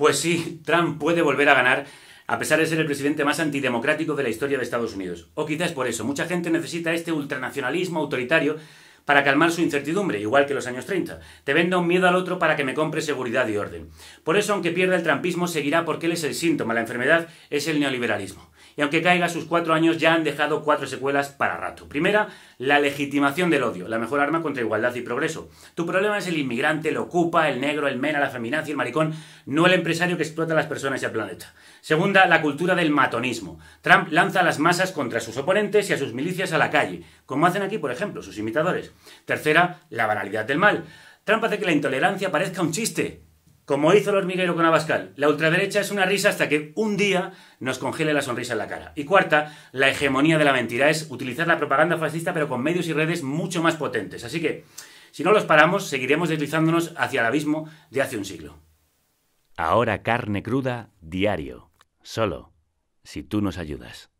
Pues sí, Trump puede volver a ganar a pesar de ser el presidente más antidemocrático de la historia de Estados Unidos. O quizás por eso, mucha gente necesita este ultranacionalismo autoritario para calmar su incertidumbre, igual que los años 30. Te venda un miedo al otro para que me compre seguridad y orden. Por eso, aunque pierda el trumpismo, seguirá porque él es el síntoma, la enfermedad es el neoliberalismo y aunque caiga sus cuatro años, ya han dejado cuatro secuelas para rato. Primera, la legitimación del odio, la mejor arma contra igualdad y progreso. Tu problema es el inmigrante, el ocupa, el negro, el mena, la feminazi, el maricón, no el empresario que explota a las personas y al planeta. Segunda, la cultura del matonismo. Trump lanza a las masas contra sus oponentes y a sus milicias a la calle, como hacen aquí, por ejemplo, sus imitadores. Tercera, la banalidad del mal. Trump hace que la intolerancia parezca un chiste, como hizo el hormiguero con Abascal, la ultraderecha es una risa hasta que un día nos congele la sonrisa en la cara. Y cuarta, la hegemonía de la mentira es utilizar la propaganda fascista pero con medios y redes mucho más potentes. Así que, si no los paramos, seguiremos deslizándonos hacia el abismo de hace un siglo. Ahora carne cruda, diario. Solo si tú nos ayudas.